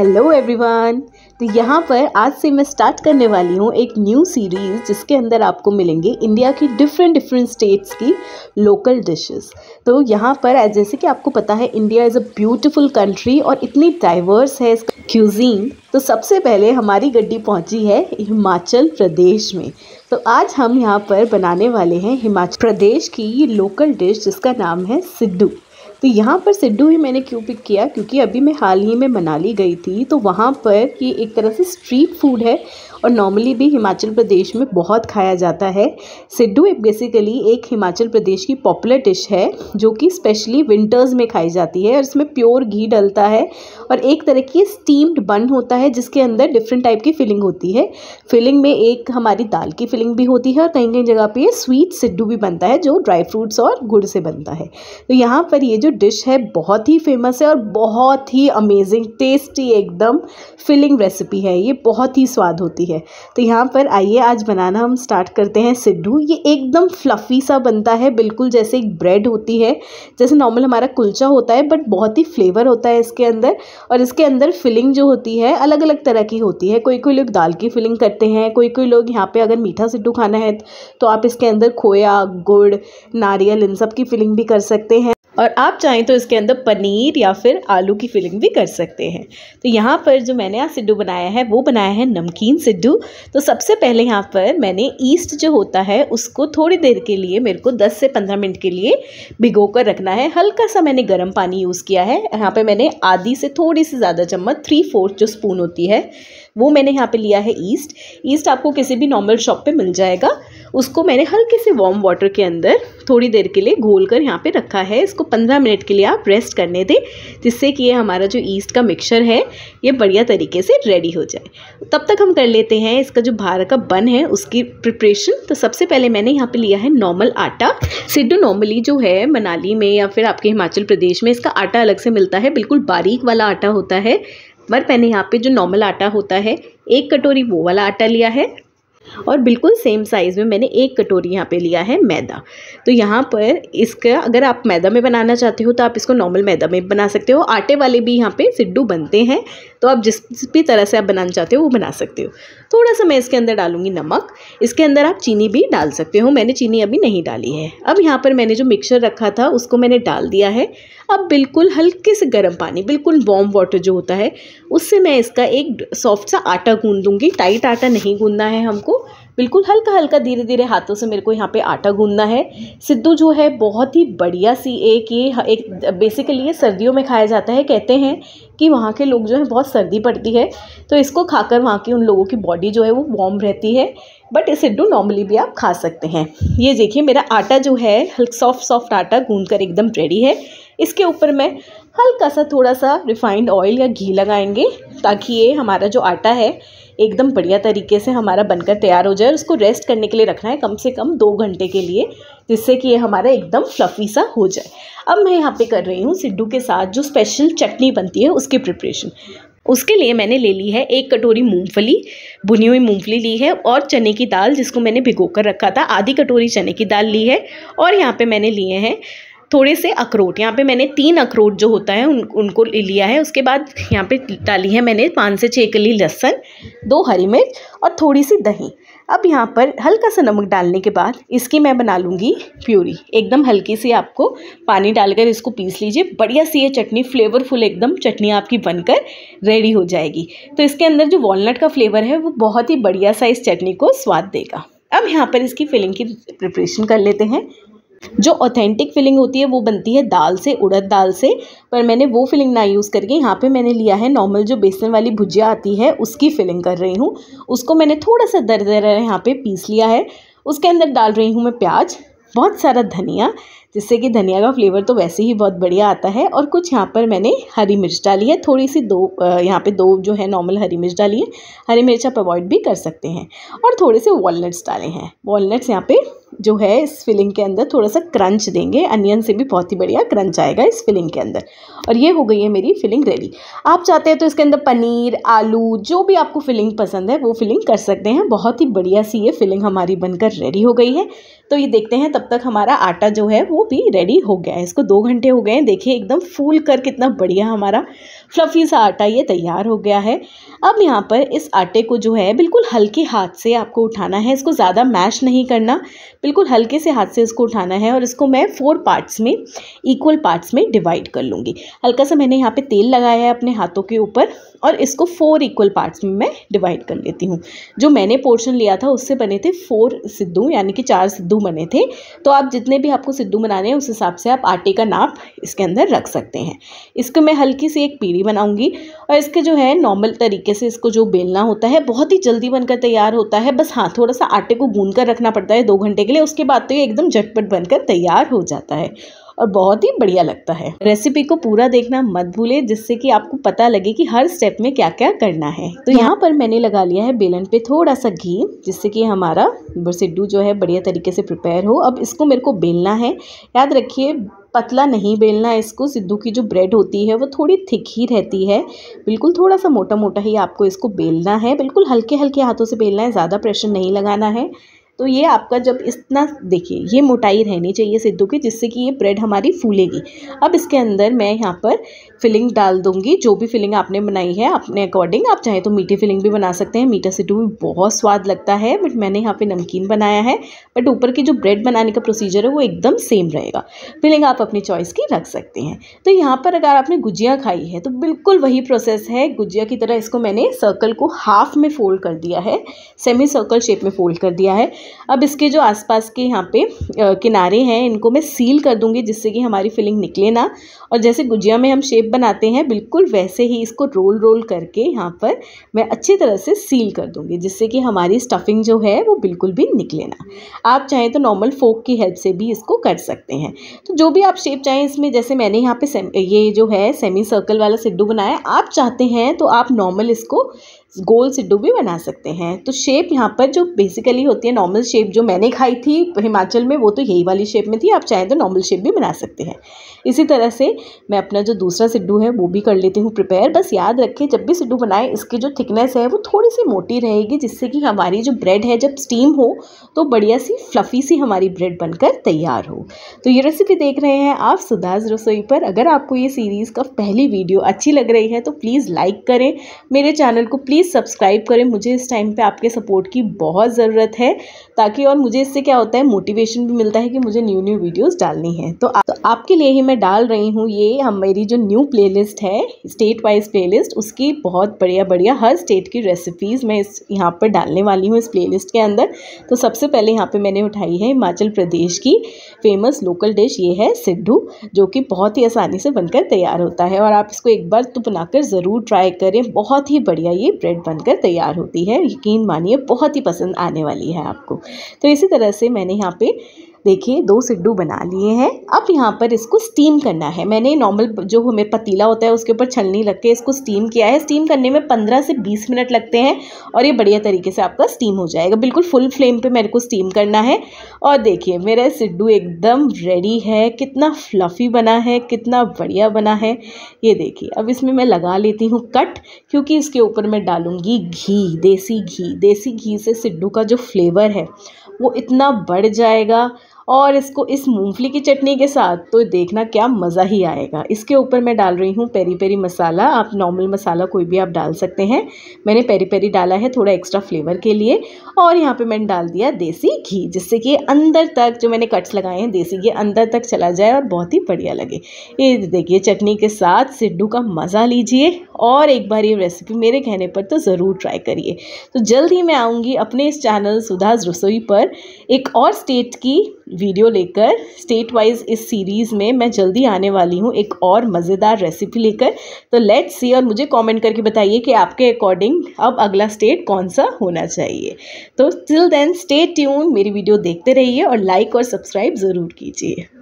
hello everyone तो यहाँ पर आज से मैं स्टार्ट करने वाली हूँ एक न्यू सीरीज़ जिसके अंदर आपको मिलेंगे इंडिया की डिफरेंट डिफरेंट स्टेट्स की लोकल डिशेस तो यहाँ पर जैसे कि आपको पता है India is a beautiful country और इतनी डाइवर्स है इसका क्यूजीन तो सबसे पहले हमारी गड्डी पहुँची है हिमाचल प्रदेश में तो आज हम यहाँ पर बनाने वाले हैं हिमाचल प्रदेश की लोकल डिश जिसका नाम है सिद्धू तो यहाँ पर सिड्डू ही मैंने क्यों पिक किया क्योंकि अभी मैं हाल ही में मनाली गई थी तो वहाँ पर ये एक तरह से स्ट्रीट फूड है और नॉर्मली भी हिमाचल प्रदेश में बहुत खाया जाता है सिड्डू एक बेसिकली एक हिमाचल प्रदेश की पॉपुलर डिश है जो कि स्पेशली विंटर्स में खाई जाती है और इसमें प्योर घी डलता है और एक तरह की स्टीम्ड बन होता है जिसके अंदर डिफरेंट टाइप की फिलिंग होती है फिलिंग में एक हमारी दाल की फिलिंग भी होती है और कहीं कहीं जगह पर स्वीट सिड्डू भी बनता है जो ड्राई फ्रूट्स और गुड़ से बनता है तो यहाँ पर ये जो डिश है बहुत ही फेमस है और बहुत ही अमेजिंग टेस्टी एकदम फिलिंग रेसिपी है ये बहुत ही स्वाद होती है है तो यहाँ पर आइए आज बनाना हम स्टार्ट करते हैं सिड्डू ये एकदम फ्लफ़ी सा बनता है बिल्कुल जैसे एक ब्रेड होती है जैसे नॉर्मल हमारा कुलचा होता है बट बहुत ही फ्लेवर होता है इसके अंदर और इसके अंदर फिलिंग जो होती है अलग अलग तरह की होती है कोई कोई लोग दाल की फिलिंग करते हैं कोई कोई लोग यहाँ पर अगर मीठा सिड्डू खाना है तो आप इसके अंदर खोया गुड़ नारियल इन सब की फिलिंग भी कर सकते हैं और आप चाहें तो इसके अंदर पनीर या फिर आलू की फिलिंग भी कर सकते हैं तो यहाँ पर जो मैंने आज सिड्डू बनाया है वो बनाया है नमकीन सिड्डू तो सबसे पहले यहाँ पर मैंने ईस्ट जो होता है उसको थोड़ी देर के लिए मेरे को दस से पंद्रह मिनट के लिए भिगो कर रखना है हल्का सा मैंने गर्म पानी यूज़ किया है यहाँ पर मैंने आधी से थोड़ी सी ज़्यादा चम्मच थ्री फोर्थ जो स्पून होती है वो मैंने यहाँ पे लिया है ईस्ट ईस्ट आपको किसी भी नॉर्मल शॉप पे मिल जाएगा उसको मैंने हल्के से वार्म वाटर के अंदर थोड़ी देर के लिए घोल कर यहाँ पर रखा है इसको पंद्रह मिनट के लिए आप रेस्ट करने दें जिससे कि ये हमारा जो ईस्ट का मिक्सचर है ये बढ़िया तरीके से रेडी हो जाए तब तक हम कर लेते हैं इसका जो बाहर का बन है उसकी प्रिपरेशन तो सबसे पहले मैंने यहाँ पर लिया है नॉर्मल आटा सिड्डू नॉर्मली जो है मनाली में या फिर आपके हिमाचल प्रदेश में इसका आटा अलग से मिलता है बिल्कुल बारीक वाला आटा होता है पर मैंने यहाँ पे जो नॉर्मल आटा होता है एक कटोरी वो वाला आटा लिया है और बिल्कुल सेम साइज़ में मैंने एक कटोरी यहाँ पे लिया है मैदा तो यहाँ पर इसका अगर आप मैदा में बनाना चाहते हो तो आप इसको नॉर्मल मैदा में बना सकते हो आटे वाले भी यहाँ पे सिड्डू बनते हैं तो आप जिस भी तरह से आप बनाना चाहते हो वो बना सकते हो थोड़ा सा मैं इसके अंदर डालूंगी नमक इसके अंदर आप चीनी भी डाल सकते हो मैंने चीनी अभी नहीं डाली है अब यहाँ पर मैंने जो मिक्सर रखा था उसको मैंने डाल दिया है अब बिल्कुल हल्के से गर्म पानी बिल्कुल वॉम वाटर जो होता है उससे मैं इसका एक सॉफ्ट सा आटा गूँध दूँगी टाइट आटा नहीं गूंदना है हमको बिल्कुल हल्का हल्का धीरे धीरे हाथों से मेरे को यहाँ पे आटा गूंदना है सिद्धू जो है बहुत ही बढ़िया सी एक ये हाँ, एक बेसिकली ये सर्दियों में खाया जाता है कहते हैं कि वहाँ के लोग जो हैं बहुत सर्दी पड़ती है तो इसको खाकर वहाँ की उन लोगों की बॉडी जो है वो वार्म रहती है बट इस सिड्डू नॉर्मली भी आप खा सकते हैं ये देखिए मेरा आटा जो है हल्का सॉफ्ट सॉफ्ट आटा गूंद कर एकदम रेडी है इसके ऊपर मैं हल्का सा थोड़ा सा रिफाइंड ऑयल या घी लगाएंगे ताकि ये हमारा जो आटा है एकदम बढ़िया तरीके से हमारा बनकर तैयार हो जाए उसको रेस्ट करने के लिए रखना है कम से कम दो घंटे के लिए जिससे कि ये हमारा एकदम फ्लफ़ी सा हो जाए अब मैं यहाँ पे कर रही हूँ सिड्डू के साथ जो स्पेशल चटनी बनती है उसकी प्रिपरेशन उसके लिए मैंने ले ली है एक कटोरी मूंगफली भुनी हुई मूंगफली ली है और चने की दाल जिसको मैंने भिगो कर रखा था आधी कटोरी चने की दाल ली है और यहाँ पे मैंने लिए हैं थोड़े से अखरोट यहाँ पे मैंने तीन अखरोट जो होता है उन उनको लिया है उसके बाद यहाँ पे डाली है मैंने पाँच से छः कली लहसन दो हरी मिर्च और थोड़ी सी दही अब यहाँ पर हल्का सा नमक डालने के बाद इसकी मैं बना लूँगी प्यूरी एकदम हल्की सी आपको पानी डालकर इसको पीस लीजिए बढ़िया सी ये चटनी फ्लेवरफुल एकदम चटनी आपकी बनकर रेडी हो जाएगी तो इसके अंदर जो वॉलनट का फ्लेवर है वो बहुत ही बढ़िया सा इस चटनी को स्वाद देगा अब यहाँ पर इसकी फिलिंग की प्रिपरेशन कर लेते हैं जो ऑथेंटिक फिलिंग होती है वो बनती है दाल से उड़द दाल से पर मैंने वो फिलिंग ना यूज़ करके यहाँ पे मैंने लिया है नॉर्मल जो बेसन वाली भुजिया आती है उसकी फिलिंग कर रही हूँ उसको मैंने थोड़ा सा दर दर यहाँ पे पीस लिया है उसके अंदर डाल रही हूँ मैं प्याज बहुत सारा धनिया जिससे कि धनिया का फ्लेवर तो वैसे ही बहुत बढ़िया आता है और कुछ यहाँ पर मैंने हरी मिर्च डाली है थोड़ी सी दो यहाँ पे दो जो है नॉर्मल हरी मिर्च डाली है हरी मिर्च आप अवॉइड भी कर सकते हैं और थोड़े से वॉलनट्स डाले हैं वॉलनट्स यहाँ पर जो है इस फिलिंग के अंदर थोड़ा सा क्रंच देंगे अनियन से भी बहुत ही बढ़िया क्रंच आएगा इस फिलिंग के अंदर और ये हो गई है मेरी फिलिंग रेडी आप चाहते हैं तो इसके अंदर पनीर आलू जो भी आपको फिलिंग पसंद है वो फिलिंग कर सकते हैं बहुत ही बढ़िया सी ये फिलिंग हमारी बनकर रेडी हो गई है तो ये देखते हैं तब तक हमारा आटा जो है वो भी रेडी हो गया है इसको दो घंटे हो गए हैं देखिए एकदम फूल कर कितना बढ़िया हमारा फ्लफ़ी सा आटा ये तैयार हो गया है अब यहाँ पर इस आटे को जो है बिल्कुल हल्के हाथ से आपको उठाना है इसको ज़्यादा मैश नहीं करना बिल्कुल हल्के से हाथ से इसको उठाना है और इसको मैं फोर पार्ट्स में इक्वल पार्ट्स में डिवाइड कर लूँगी हल्का सा मैंने यहाँ पर तेल लगाया है अपने हाथों के ऊपर और इसको फोर इक्वल पार्ट्स में मैं डिवाइड कर लेती हूँ जो मैंने पोर्शन लिया था उससे बने थे फोर सिद्धू यानी कि चार सिद्धू बने थे तो आप जितने भी आपको सिद्धू बनाने हैं उस हिसाब से आप आटे का नाप इसके अंदर रख सकते हैं इसको मैं हल्की सी एक पीढ़ी बनाऊँगी और इसके जो है नॉर्मल तरीके से इसको जो बेलना होता है बहुत ही जल्दी बनकर तैयार होता है बस हाँ थोड़ा सा आटे को गूंद कर रखना पड़ता है दो घंटे के लिए उसके बाद तो ये एकदम झटपट बनकर तैयार हो जाता है और बहुत ही बढ़िया लगता है रेसिपी को पूरा देखना मत भूले जिससे कि आपको पता लगे कि हर स्टेप में क्या क्या करना है तो यहाँ पर मैंने लगा लिया है बेलन पे थोड़ा सा घी जिससे कि हमारा सिड्डू जो है बढ़िया तरीके से प्रिपेयर हो अब इसको मेरे को बेलना है याद रखिए पतला नहीं बेलना है इसको सिद्धू की जो ब्रेड होती है वो थोड़ी थिक ही रहती है बिल्कुल थोड़ा सा मोटा मोटा ही आपको इसको बेलना है बिल्कुल हल्के हल्के हाथों से बेलना है ज़्यादा प्रेशर नहीं लगाना है तो ये आपका जब इतना देखिए ये मोटाई रहनी चाहिए सिद्धू की जिससे कि ये ब्रेड हमारी फूलेगी अब इसके अंदर मैं यहाँ पर फिलिंग डाल दूँगी जो भी फिलिंग आपने बनाई है अपने अकॉर्डिंग आप चाहे तो मीठी फिलिंग भी बना सकते हैं मीठा सिद्धू भी बहुत स्वाद लगता है बट मैंने यहाँ पर नमकीन बनाया है बट ऊपर की जो ब्रेड बनाने का प्रोसीजर है वो एकदम सेम रहेगा फिलिंग आप अपनी चॉइस की रख सकते हैं तो यहाँ पर अगर आपने गुजिया खाई है तो बिल्कुल वही प्रोसेस है गुजिया की तरह इसको मैंने सर्कल को हाफ में फोल्ड कर दिया है सेमी सर्कल शेप में फोल्ड कर दिया है अब इसके जो आसपास के यहाँ पे आ, किनारे हैं इनको मैं सील कर दूंगी जिससे कि हमारी फिलिंग निकले ना और जैसे गुजिया में हम शेप बनाते हैं बिल्कुल वैसे ही इसको रोल रोल करके यहाँ पर मैं अच्छी तरह से सील कर दूँगी जिससे कि हमारी स्टफिंग जो है वो बिल्कुल भी निकले ना आप चाहें तो नॉर्मल फोक की हेल्प से भी इसको कर सकते हैं तो जो भी आप शेप चाहें इसमें जैसे मैंने यहाँ पे ये जो है सेमी सर्कल वाला सिड्डू बनाया आप चाहते हैं तो आप नॉर्मल इसको गोल सिड्डू भी बना सकते हैं तो शेप यहाँ पर जो बेसिकली होती है नॉर्मल शेप जो मैंने खाई थी हिमाचल में वो तो यही वाली शेप में थी आप चाहें तो नॉर्मल शेप भी बना सकते हैं इसी तरह से मैं अपना जो दूसरा सिड्डू है वो भी कर लेती हूँ प्रिपेयर बस याद रखें जब भी सिड्डू बनाएं इसकी जो थिकनेस है वो थोड़ी सी मोटी रहेगी जिससे कि हमारी जो ब्रेड है जब स्टीम हो तो बढ़िया सी फ्लफ़ी सी हमारी ब्रेड बनकर तैयार हो तो ये रेसिपी देख रहे हैं आप सुदास रसोई पर अगर आपको ये सीरीज़ का पहली वीडियो अच्छी लग रही है तो प्लीज़ लाइक करें मेरे चैनल को प्लीज़ सब्सक्राइब करें मुझे इस टाइम पर आपके सपोर्ट की बहुत ज़रूरत है ताकि और मुझे इससे क्या होता है मोटिवेशन भी मिलता है कि मुझे न्यू न्यू वीडियोज़ डालनी है तो, आ, तो आपके लिए ही मैं डाल रही हूँ ये हम मेरी जो न्यू प्लेलिस्ट है स्टेट वाइज प्लेलिस्ट उसकी बहुत बढ़िया बढ़िया हर स्टेट की रेसिपीज़ मैं इस यहाँ पर डालने वाली हूँ इस प्लेलिस्ट के अंदर तो सबसे पहले यहाँ पे मैंने उठाई है हिमाचल प्रदेश की फेमस लोकल डिश ये है सिड्डू जो कि बहुत ही आसानी से बनकर तैयार होता है और आप इसको एक बार तो बनाकर ज़रूर ट्राई करें बहुत ही बढ़िया ये ब्रेड बनकर तैयार होती है यकीन मानिए बहुत ही पसंद आने वाली है आपको तो इसी तरह से मैंने यहाँ पे देखिए दो सिड्डू बना लिए हैं अब यहाँ पर इसको स्टीम करना है मैंने नॉर्मल जो हमें पतीला होता है उसके ऊपर छलनी लग के इसको स्टीम किया है स्टीम करने में पंद्रह से बीस मिनट लगते हैं और ये बढ़िया तरीके से आपका स्टीम हो जाएगा बिल्कुल फुल फ्लेम पे मेरे को स्टीम करना है और देखिए मेरा सिड्डू एकदम रेडी है कितना फ्लफ़ी बना है कितना बढ़िया बना है ये देखिए अब इसमें मैं लगा लेती हूँ कट क्योंकि इसके ऊपर मैं डालूँगी घी देसी घी देसी घी से सिड्डू का जो फ्लेवर है वो इतना बढ़ जाएगा और इसको इस मूंगफली की चटनी के साथ तो देखना क्या मज़ा ही आएगा इसके ऊपर मैं डाल रही हूँ पेरी पेरी मसाला आप नॉर्मल मसाला कोई भी आप डाल सकते हैं मैंने पेरी पेरी डाला है थोड़ा एक्स्ट्रा फ्लेवर के लिए और यहाँ पे मैंने डाल दिया देसी घी जिससे कि अंदर तक जो मैंने कट्स लगाए हैं देसी घी अंदर तक चला जाए और बहुत ही बढ़िया लगे ये देखिए चटनी के साथ सिड्डू का मज़ा लीजिए और एक बार ये रेसिपी मेरे कहने पर तो ज़रूर ट्राई करिए तो जल्द ही मैं आऊँगी अपने इस चैनल सुधाज रसोई पर एक और स्टेट की वीडियो लेकर स्टेट वाइज इस सीरीज़ में मैं जल्दी आने वाली हूँ एक और मज़ेदार रेसिपी लेकर तो लेट्स सी और मुझे कमेंट करके बताइए कि आपके अकॉर्डिंग अब अगला स्टेट कौन सा होना चाहिए तो टिल देन स्टे ट्यून मेरी वीडियो देखते रहिए और लाइक और सब्सक्राइब ज़रूर कीजिए